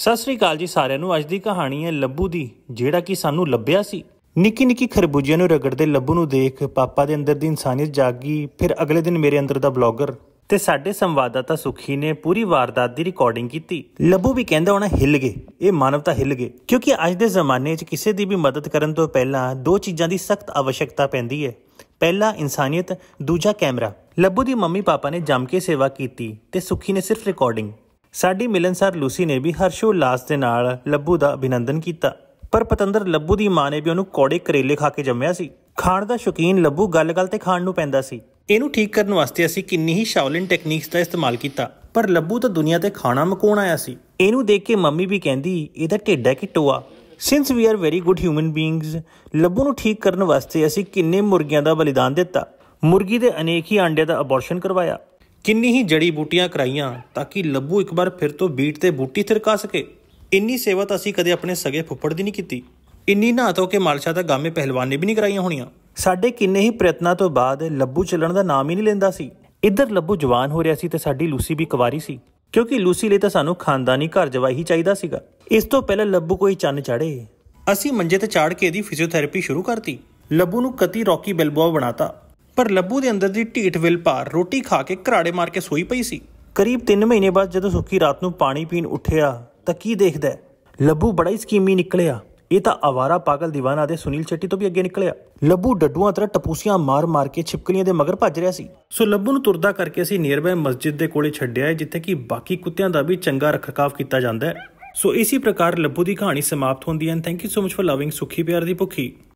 ਸਤਿ ਸ੍ਰੀ ਅਕਾਲ ਜੀ ਸਾਰਿਆਂ ਨੂੰ ਅੱਜ ਦੀ ਕਹਾਣੀ ਹੈ ਲੱਭੂ ਦੀ ਜਿਹੜਾ ਕਿ ਸਾਨੂੰ ਲੱਭਿਆ ਸੀ ਨਿੱਕੀ ਨਿੱਕੀ ਖਰਬੂਜੀਆਂ ਨੂੰ ਰਗੜਦੇ ਲੱਭੂ ਨੂੰ ਦੇਖ ਪਾਪਾ ਦੇ ਅੰਦਰ ਦੀ ਇਨਸਾਨੀਅਤ ਜਾਗੀ ਫਿਰ ਅਗਲੇ ਦਿਨ ਮੇਰੇ ਅੰਦਰ ਦਾ ਬਲੌਗਰ ਤੇ ਸਾਡੇ ਸੰਵਾਦਦਾਤਾ ਸੁਖੀ ਨੇ ਪੂਰੀ ਵਾਰਦਾਤ ਦੀ ਰਿਕਾਰਡਿੰਗ ਕੀਤੀ ਲੱਭੂ ਵੀ ਕਹਿੰਦਾ ਹੁਣ ਹਿੱਲ ਗਏ ਇਹ ਮਾਨਵਤਾ ਹਿੱਲ ਗਏ ਕਿਉਂਕਿ ਅੱਜ ਦੇ ਜ਼ਮਾਨੇ 'ਚ ਕਿਸੇ ਦੀ ਵੀ ਮਦਦ ਕਰਨ ਤੋਂ ਪਹਿਲਾਂ ਦੋ ਚੀਜ਼ਾਂ ਦੀ ਸਖਤ ਆਵਸ਼ਕਤਾ ਪੈਂਦੀ ਹੈ ਪਹਿਲਾ ਇਨਸਾਨੀਅਤ ਦੂਜਾ ਕੈਮਰਾ ਲੱਭੂ ਦੀ ਮੰਮੀ ਪਾਪਾ ਨੇ ਜੰਮ ਕੇ ਸੇਵਾ ਕੀਤੀ ਤੇ ਸੁਖੀ ਨੇ ਸਿਰਫ ਰਿਕਾਰਡਿੰਗ ਸਾਡੀ ਮਿਲਨਸਾਰ ਲੂਸੀ ਨੇ ਵੀ ਹਰਸ਼ੋ ਲਾਸ ਦੇ ਨਾਲ ਲੱਭੂ ਦਾ ਅਭਿਨੰਦਨ ਕੀਤਾ ਪਰ ਪਤੰਦਰ ਲੱਭੂ ਦੀ ਮਾਂ ਨੇ ਵੀ ਉਹਨੂੰ ਕੋੜੇ ਕਰੇਲੇ ਖਾ ਕੇ ਜੰਮਿਆ ਸੀ ਖਾਣ ਦਾ ਸ਼ੌਕੀਨ ਲੱਭੂ ਗੱਲ-ਗੱਲ ਤੇ ਖਾਣ ਨੂੰ ਪੈਂਦਾ ਸੀ ਇਹਨੂੰ ਠੀਕ ਕਰਨ ਵਾਸਤੇ ਅਸੀਂ ਕਿੰਨੀ ਹੀ ਸ਼ਾਓਲਿਨ ਟੈਕਨੀਕਸ ਦਾ ਇਸਤੇਮਾਲ ਕੀਤਾ ਪਰ ਲੱਭੂ ਤਾਂ ਦੁਨੀਆ ਤੇ ਖਾਣਾ ਮਕੋਣ ਆਇਆ ਸੀ ਇਹਨੂੰ ਦੇਖ ਕੇ ਮੰਮੀ ਵੀ ਕਹਿੰਦੀ ਇਹਦਾ ਢਿੱਡ ਹੈ ਕਿ ਟੋਆ ਸਿንስ we are very good human beings ਲੱਭੂ ਨੂੰ ਠੀਕ ਕਰਨ ਵਾਸਤੇ ਅਸੀਂ ਕਿੰਨੇ ਮੁਰਗੀਆਂ ਦਾ ਬਲੀਦਾਨ ਦਿੱਤਾ ਮੁਰਗੀ ਦੇ ਅਨੇਕ ਹੀ ਆਂਡੇ ਦਾ ਅਬੋਰਸ਼ਨ ਕਰਵਾਇਆ ਕਿੰਨੀ ਹੀ ਜੜੀ ਬੂਟੀਆਂ ਕਰਾਈਆਂ ਤਾਂ ਕਿ ਲੱਭੂ ਇੱਕ ਵਾਰ ਫਿਰ ਤੋਂ ਬੀਟ ਤੇ ਬੂਟੀ ਥਿਰਕਾ ਸਕੇ ਇੰਨੀ ਸੇਵਾ ਤਾਂ ਅਸੀਂ ਕਦੇ ਆਪਣੇ ਸਗੇ ਫੁੱਫੜ ਦੀ ਨਹੀਂ ਕੀਤੀ ਇੰਨੀ ਨਾ ਕੇ ਕਿ ਮਾਲਸ਼ਾ ਦਾ ਗਾਮੇ ਪਹਿਲਵਾਨ ਨੇ ਵੀ ਨਹੀਂ ਕਰਾਈਆਂ ਹੋਣੀਆਂ ਸਾਡੇ ਕਿੰਨੇ ਹੀ ਪ੍ਰਯਤਨਾਂ ਤੋਂ ਬਾਅਦ ਲੱਭੂ ਚੱਲਣ ਦਾ ਨਾਮ ਹੀ ਨਹੀਂ ਲੈਂਦਾ ਸੀ ਇੱਧਰ ਲੱਭੂ ਜਵਾਨ ਹੋ ਰਿਹਾ ਸੀ ਤੇ ਸਾਡੀ ਲੂਸੀ ਵੀ ਕੁਵਾਰੀ ਸੀ ਕਿਉਂਕਿ ਲੂਸੀ ਲਈ ਤਾਂ ਸਾਨੂੰ ਖਾਨਦਾਨੀ ਘਰ ਜਵਾਈ ਹੀ ਚਾਹੀਦਾ ਸੀਗਾ ਇਸ ਤੋਂ ਪਹਿਲਾਂ ਲੱਭੂ ਕੋਈ ਚੰਨ ਚੜੇ ਅਸੀਂ ਮੰਜੇ ਤੇ ਚਾੜ ਕੇ ਇਹਦੀ ਫਿਜ਼ੀਓਥੈਰੇਪੀ ਸ਼ੁਰੂ ਕਰਤੀ ਲੱਭੂ ਨੂੰ ਕਤੀ ਰੌਕੀ ਬਿਲਬੋਆ ਬਣਾਤਾ ਪਰ ਲੱਭੂ ਦੇ ਅੰਦਰ ਦੀ ਢੀਠ ਵਿਲ ਪਾਰ ਰੋਟੀ ਖਾ ਕੇ ਘਰਾੜੇ ਮਾਰ ਕੇ ਸੋਈ ਪਈ ਸੀ ਕਰੀਬ 3 ਮਹੀਨੇ ਬਾਅਦ ਜਦੋਂ ਸੁੱਕੀ ਰਾਤ ਨੂੰ ਪਾਣੀ ਪੀਣ ਉੱਠਿਆ ਤਾਂ ਕੀ ਦੇਖਦਾ ਲੱਭੂ ਬੜਾ ਹੀ ਸਕੀਮੀ ਨਿਕਲਿਆ ਇਹ ਤਾਂ ਆਵਾਰਾ ਪਾਗਲ دیਵਾਨਾ ਦੇ ਸੁਨੀਲ ਚੱਟੀ ਤੋਂ ਵੀ ਅੱਗੇ ਨਿਕਲਿਆ ਲੱਭੂ ਡੱਡੂਆਂ ਤਰ੍ਹਾਂ ਟਪੂਸੀਆਂ ਮਾਰ-ਮਾਰ ਕੇ ਛਿਪਕਲੀਆਂ ਦੇ ਮਗਰ ਭੱਜ ਰਿਹਾ ਸੀ ਸੋ ਲੱਭੂ ਨੂੰ ਤੁਰਦਾ ਕਰਕੇ ਅਸੀਂ ਨੀਅਰਬਾਈ ਮਸਜਿਦ ਦੇ ਕੋਲੇ ਛੱਡਿਆ ਜਿੱਥੇ ਕਿ ਬਾਕੀ ਕੁੱਤਿਆਂ ਦਾ ਵੀ ਚੰਗਾ ਰੱਖਕਾਵ ਕੀਤਾ ਜਾਂਦਾ ਹੈ ਸੋ ਇਸੇ ਪ੍ਰਕਾਰ ਲੱਭੂ ਦੀ ਕਹਾਣੀ ਸਮਾਪਤ ਹੁੰਦੀ ਹੈ thank you so much for loving ਸੁਖੀ ਪਿਆਰ ਦੀ ਭੁੱਖੀ